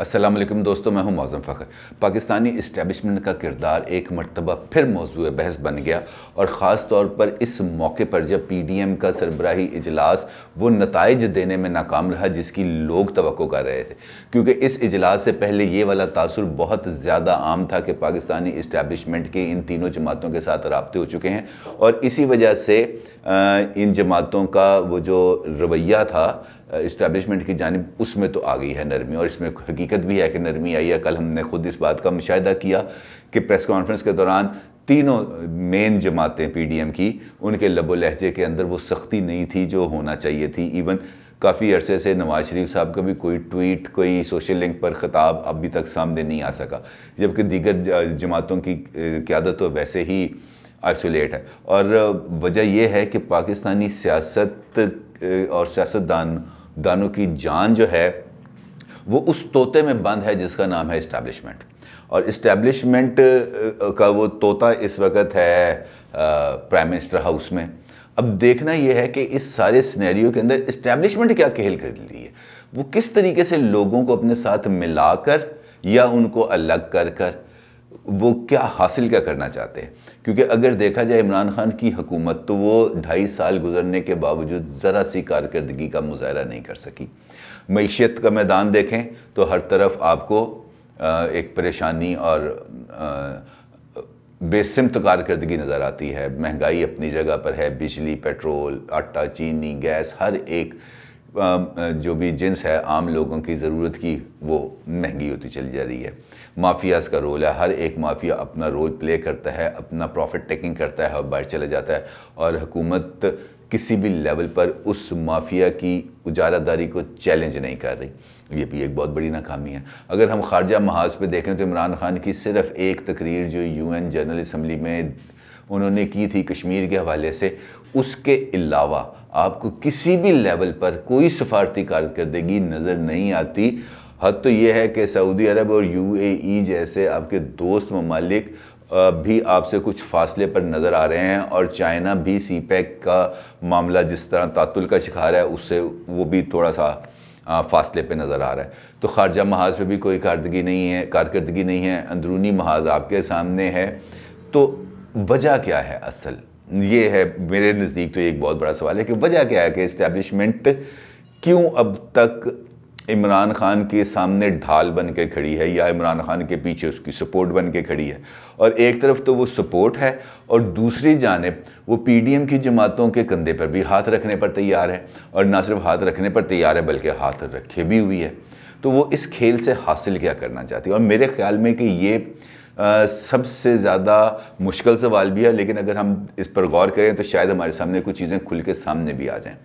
असलम दोस्तों मैं हूं मौजम फ़खर पाकिस्तानी इस्टेबलिशमेंट का किरदार एक मरतबा फिर मौजू बहस बन गया और ख़ास तौर पर इस मौके पर जब पी डी एम का सरबराही इजलास वो नतज देने में नाकाम रहा जिसकी लोग तो कर रहे थे क्योंकि इस इजलास से पहले ये वाला तासर बहुत ज़्यादा आम था कि पाकिस्तानी इस्टेबलिशमेंट के इन तीनों जमातों के साथ रबते हो चुके हैं और इसी वजह से इन जमातों का वो जो रवैया था इस्टेबलिशमेंट की जानब उसमें तो आ गई है नरमी और इसमें हकीकत भी है कि नरमी आई है कल हमने खुद इस बात का मुशाह किया कि प्रेस कॉन्फ्रेंस के दौरान तीनों मेन जमातें पी डी एम की उनके लबो लहजे के अंदर वो सख्ती नहीं थी जो होना चाहिए थी इवन काफ़ी अरसे से नवाज शरीफ साहब का भी कोई ट्वीट कोई सोशल लिंक पर ख़ताब अभी तक सामने नहीं आ सका जबकि दीगर जमातों की क्यादत तो वैसे ही आइसोलेट है और वजह यह है कि पाकिस्तानी सियासत और सियासतदान दानों की जान जो है वो उस तोते में बंद है जिसका नाम है इस्टेब्लिशमेंट और इस्टेब्लिशमेंट का वो तोता इस वक्त है प्राइम मिनिस्टर हाउस में अब देखना यह है कि इस सारे सिनेरियो के अंदर इस्टेब्लिशमेंट क्या कहल कर रही है वो किस तरीके से लोगों को अपने साथ मिलाकर या उनको अलग कर कर वो क्या हासिल क्या करना चाहते हैं क्योंकि अगर देखा जाए इमरान खान की हुकूमत तो वो ढाई साल गुजरने के बावजूद ज़रा सी कारकर्दगी का मुजाहरा नहीं कर सकी मीशत का मैदान देखें तो हर तरफ आपको एक परेशानी और बेसमत कारकर्दगी नज़र आती है महंगाई अपनी जगह पर है बिजली पेट्रोल आटा चीनी गैस हर एक जो भी जिन्स है आम लोगों की ज़रूरत की वो महंगी होती चली जा रही है माफियाज़ का रोल है हर एक माफिया अपना रोल प्ले करता है अपना प्रॉफिट टेकिंग करता है और बाहर चला जाता है और हुकूमत किसी भी लेवल पर उस माफिया की उजारादारी को चैलेंज नहीं कर रही ये भी एक बहुत बड़ी नाकामी है अगर हम खारजा महाज पे देखें तो इमरान खान की सिर्फ एक तकरीर जो यूएन जनरल इसम्बली में उन्होंने की थी कश्मीर के हवाले से उसके अलावा आपको किसी भी लेवल पर कोई सफारती कारकर्दगी नज़र नहीं आती हद तो ये है कि सऊदी अरब और यूएई e जैसे आपके दोस्त ममालिक भी आपसे कुछ फासले पर नज़र आ रहे हैं और चाइना भी सी पैक e का मामला जिस तरह तातुल का शिकार है उससे वो भी थोड़ा सा फासले पे नज़र आ रहा है तो खारजा महाज पे भी कोई कारदगी नहीं है कारकर्दगी नहीं है अंदरूनी महाज आपके सामने है तो वजह क्या है असल ये है मेरे नज़दीक तो एक बहुत बड़ा सवाल है कि वजह क्या है कि इस्टेब्लिशमेंट क्यों अब तक इमरान खान के सामने ढाल बन के खड़ी है या इमरान खान के पीछे उसकी सपोर्ट बन के खड़ी है और एक तरफ तो वो सपोर्ट है और दूसरी जानब वो पी डी एम की जमातों के कंधे पर भी हाथ रखने पर तैयार है और ना सिर्फ हाथ रखने पर तैयार है बल्कि हाथ रखे भी हुई है तो वो इस खेल से हासिल क्या करना चाहती है और मेरे ख्याल में कि ये सबसे ज़्यादा मुश्किल सवाल भी है लेकिन अगर हम इस पर गौर करें तो शायद हमारे सामने कुछ चीज़ें खुल के सामने भी आ जाएं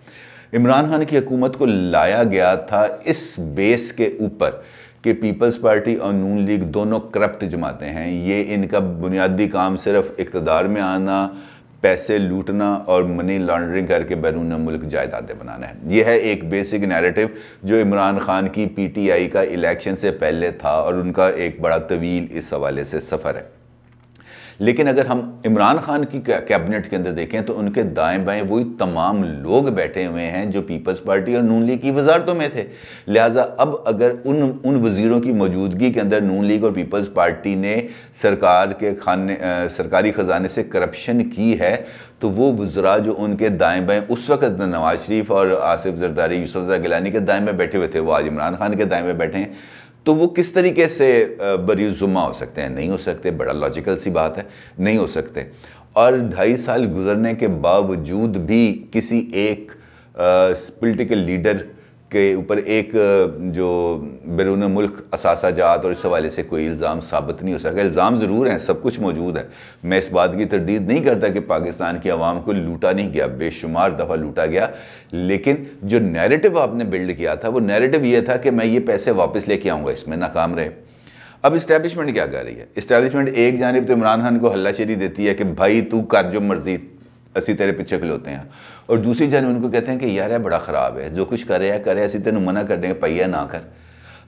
इमरान खान की हकूमत को लाया गया था इस बेस के ऊपर कि पीपल्स पार्टी और नून लीग दोनों करप्ट जमाते हैं ये इनका बुनियादी काम सिर्फ इकतदार में आना पैसे लूटना और मनी लॉन्ड्रिंग करके बैरून मुल्क जायदादें बनाना है यह है एक बेसिक नैरेटिव जो इमरान खान की पीटीआई का इलेक्शन से पहले था और उनका एक बड़ा तवील इस हवाले से सफ़र है लेकिन अगर हम इमरान खान की कैबिनेट के अंदर देखें तो उनके दाएं बाएं वही तमाम लोग बैठे हुए हैं जो पीपल्स पार्टी और नून लीग की वजारतों में थे लिहाजा अब अगर उन उन वजीरों की मौजूदगी के अंदर नून लीग और पीपल्स पार्टी ने सरकार के खाने आ, सरकारी ख़जाने से करप्शन की है तो वो वजरा जो उनके दाएं बाएं उस वक्त नवाज शरीफ और आसिफ जरदारी यूसफ़ा गिलानी के दाएं में बैठे हुए थे वो आज इमरान खान के दाएं में बैठे हैं तो वो किस तरीके से बरीजुमा हो सकते हैं नहीं हो सकते बड़ा लॉजिकल सी बात है नहीं हो सकते और ढाई साल गुजरने के बावजूद भी किसी एक पोलिटिकल लीडर के ऊपर एक जो बैरून मुल्क जात और इस हवाले से कोई इल्ज़ाम साबित नहीं हो सका इल्ज़ाम ज़रूर हैं सब कुछ मौजूद है मैं इस बात की तरदीद नहीं करता कि पाकिस्तान की आवाम को लूटा नहीं गया बेशुमार दफ़ा लूटा गया लेकिन जो नैरेटिव आपने बिल्ड किया था वो नैरेटिव ये था कि मैं ये पैसे वापस लेके आऊँगा इसमें नाकाम रहे अब इस्टेबलिशमेंट क्या कर रही है इस्टेबलिशमेंट एक जानब तो इमरान खान को हल्लाशेरी देती है कि भाई तू कर जो मर्जी असी तेरे पिछे खिलोते हैं और दूसरी जानब उनको कहते हैं कि यार है बड़ा ख़राब है जो कुछ करे या करे असी तेन मना कर देंगे पई ना कर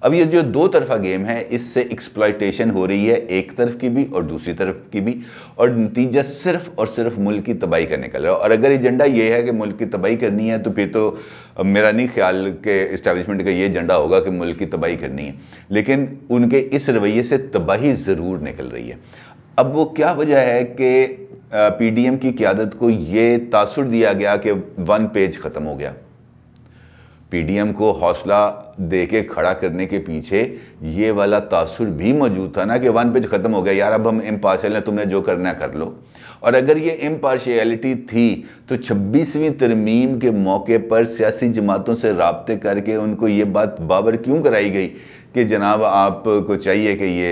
अब ये जो दो तरफा गेम है इससे एक्सप्लाइटेशन हो रही है एक तरफ की भी और दूसरी तरफ की भी और नतीजा सिर्फ और सिर्फ मुल्क की तबाही का निकल रहा है और अगर एजेंडा ये है कि मुल्क की तबाही करनी है तो फिर तो मेरा नहीं ख्याल के इस्टेबलिशमेंट का ये एजेंडा होगा कि मुल्क की तबाही करनी है लेकिन उनके इस रवैये से तबाही ज़रूर निकल रही है अब वो क्या वजह है कि पीडीएम की क्यादत को ये तासुर दिया गया कि वन पेज ख़त्म हो गया पीडीएम को हौसला दे के खड़ा करने के पीछे ये वाला तासुर भी मौजूद था ना कि वन पेज ख़त्म हो गया यार अब हम इम हैं तुमने जो करना कर लो और अगर ये इम्पार्शियलिटी थी तो छब्बीसवीं तरमीम के मौके पर सियासी जमातों से रबते करके उनको ये बात बाबर क्यों कराई गई कि जनाब आपको चाहिए कि ये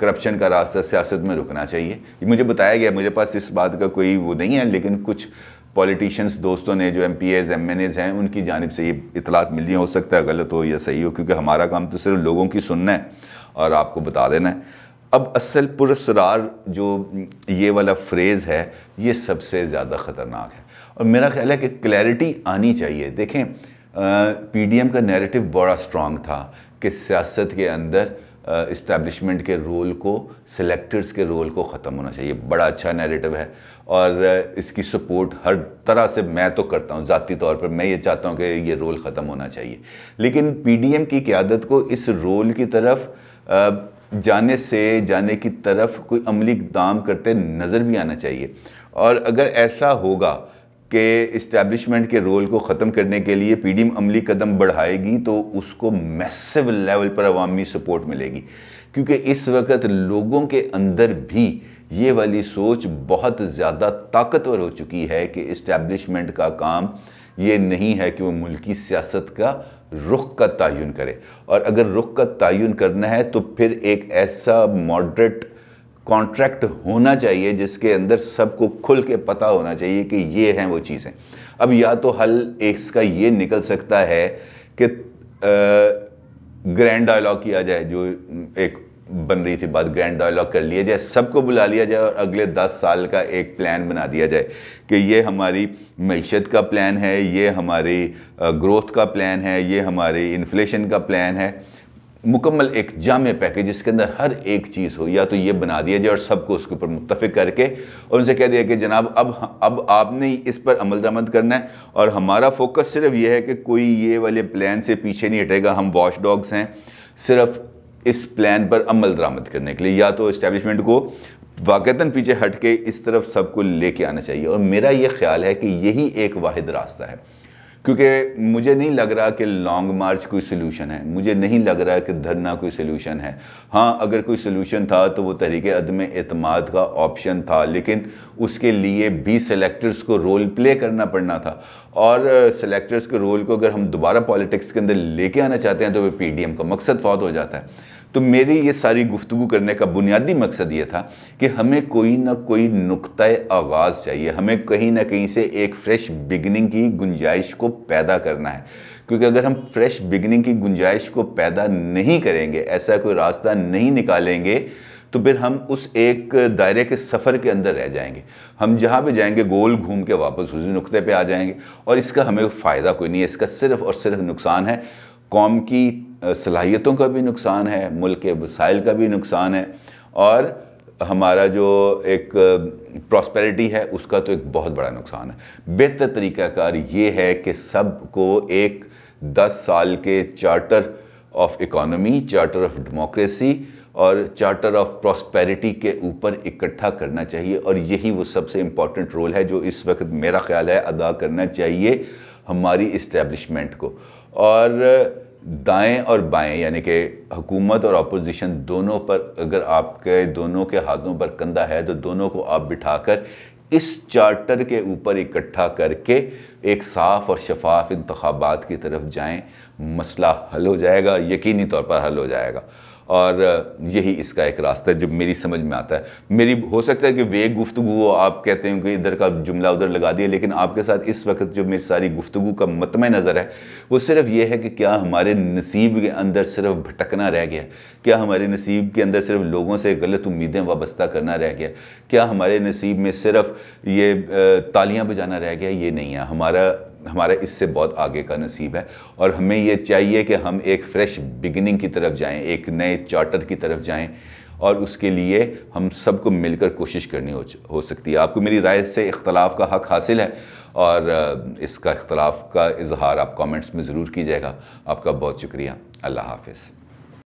करप्शन का रास्ता सियासत में रुकना चाहिए मुझे बताया गया मुझे पास इस बात का कोई वो नहीं है लेकिन कुछ पॉलिटिशियंस दोस्तों ने जो M P As M N As हैं उनकी जानब से ये इतलात मिली हो सकता है गलत हो या सही हो क्योंकि हमारा काम तो सिर्फ लोगों की सुनना है और आपको बता देना है अब असल पुरसरार जो ये वाला फ्रेज़ है ये सबसे ज़्यादा ख़तरनाक है और मेरा ख्याल है कि क्लैरिटी आनी चाहिए देखें पी डी एम का नेरेटिव बड़ा स्ट्रॉन्ग था कि सियासत के अंदर इस्टेब्लिशमेंट के रोल को सिलेक्टर्स के रोल को ख़त्म होना चाहिए बड़ा अच्छा नैरेटिव है और इसकी सपोर्ट हर तरह से मैं तो करता हूँ ज़ाती तौर पर मैं ये चाहता हूँ कि ये रोल ख़त्म होना चाहिए लेकिन पीडीएम की क्यादत को इस रोल की तरफ जाने से जाने की तरफ कोई अमली इकदाम करते नज़र भी आना चाहिए और अगर ऐसा होगा के इस्टेब्लिशमेंट के रोल को ख़त्म करने के लिए पी डी एम अमली कदम बढ़ाएगी तो उसको मैसेव लेवल पर अवामी सपोर्ट मिलेगी क्योंकि इस वक्त लोगों के अंदर भी ये वाली सोच बहुत ज़्यादा ताकतवर हो चुकी है कि इस्टेब्लिशमेंट का काम ये नहीं है कि वो मुल्की सियासत का रुख का तयन करे और अगर रुख का तयन करना है तो फिर एक ऐसा मॉडरेट कॉन्ट्रैक्ट होना चाहिए जिसके अंदर सबको खुल के पता होना चाहिए कि ये हैं वो चीज़ें अब या तो हल इसका ये निकल सकता है कि ग्रैंड डायलॉग किया जाए जो एक बन रही थी बात ग्रैंड डायलॉग कर लिया जाए सबको बुला लिया जाए और अगले दस साल का एक प्लान बना दिया जाए कि ये हमारी मीशत का प्लान है ये हमारी ग्रोथ का प्लान है ये हमारी इन्फ्लेशन का प्लान है मुकम्मल एक जाम पैकेज जिसके अंदर हर एक चीज़ हो या तो ये बना दिया जाए और सबको उसके ऊपर मुतफ़ करके और उनसे कह दिया कि जनाब अब अब आपने इस पर अमल दरामद करना है और हमारा फोकस सिर्फ ये है कि कोई ये वाले प्लान से पीछे नहीं हटेगा हम वॉश डॉग्स हैं सिर्फ इस प्लान पर अमल दरामद करने के लिए या तो इस्टेबलिशमेंट को वाकता पीछे हट के इस तरफ सबको लेके आना चाहिए और मेरा ये ख्याल है कि यही एक वाद रास्ता है क्योंकि मुझे नहीं लग रहा कि लॉन्ग मार्च कोई सोल्यूशन है मुझे नहीं लग रहा कि धरना कोई सोल्यूशन है हाँ अगर कोई सोल्यूशन था तो वो तरीके अदम अतमाद का ऑप्शन था लेकिन उसके लिए भी सेलेक्टर्स को रोल प्ले करना पड़ना था और सेलेक्टर्स के रोल को अगर हम दोबारा पॉलिटिक्स के अंदर लेके आना चाहते हैं तो वह पी का मकसद फौत हो जाता है तो मेरे ये सारी गुफ्तु करने का बुनियादी मकसद ये था कि हमें कोई ना कोई नुक़ आगाज़ चाहिए हमें कहीं ना कहीं से एक फ़्रेश बिगनिंग की गुंजाइश को पैदा करना है क्योंकि अगर हम फ्रेश बिगनिंग की गुंजाइश को पैदा नहीं करेंगे ऐसा कोई रास्ता नहीं निकालेंगे तो फिर हम उस एक दायरे के सफ़र के अंदर रह जाएंगे हम जहाँ पे जाएंगे गोल घूम के वापस उसी नुक्ते पे आ जाएंगे और इसका हमें फ़ायदा कोई नहीं है इसका सिर्फ और सिर्फ नुकसान है कौम की सलाहियतों का भी नुकसान है मुल्क के वसाइल का भी नुकसान है और हमारा जो एक प्रॉस्पेरिटी है उसका तो एक बहुत बड़ा नुकसान है बेहतर तरीकाकार ये है कि सबको एक दस साल के charter of economy charter of democracy और चार्टर ऑफ प्रॉस्पेरिटी के ऊपर इकट्ठा करना चाहिए और यही वो सबसे इम्पॉर्टेंट रोल है जो इस वक्त मेरा ख्याल है अदा करना चाहिए हमारी इस्टेब्लिशमेंट को और दाएं और बाएं यानी कि हुकूमत और अपोजिशन दोनों पर अगर आपके दोनों के हाथों पर कंधा है तो दोनों को आप बिठाकर इस चार्टर के ऊपर इकट्ठा करके एक साफ़ और शफाफ इंतबात की तरफ जाएं मसला हल हो जाएगा यकीनी तौर पर हल हो जाएगा और यही इसका एक रास्ता है जो मेरी समझ में आता है मेरी हो सकता है कि वे गुफ्तु आप कहते हैं कि इधर का जुमला उधर लगा दिया लेकिन आपके साथ इस वक्त जो मेरी सारी गुफ्तु का मतम नज़र है वो सिर्फ ये है कि क्या हमारे नसीब के अंदर सिर्फ भटकना रह गया क्या हमारे नसीब के अंदर सिर्फ लोगों से गलत उम्मीदें वाबस्ता करना रह गया क्या हमारे नसीब में सिर्फ ये तालियां बजाना रह गया ये नहीं है हमारा हमारा इससे बहुत आगे का नसीब है और हमें ये चाहिए कि हम एक फ्रेश बिगनिंग की तरफ जाएं एक नए चार्टर की तरफ जाएं और उसके लिए हम सबको मिलकर कोशिश करनी हो, हो सकती है आपको मेरी राय से इख्तलाफ का हक़ हासिल है और इसका इख्तलाफ का इजहार आप कमेंट्स में ज़रूर कीजिएगा आपका बहुत शुक्रिया अल्लाह हाफिज़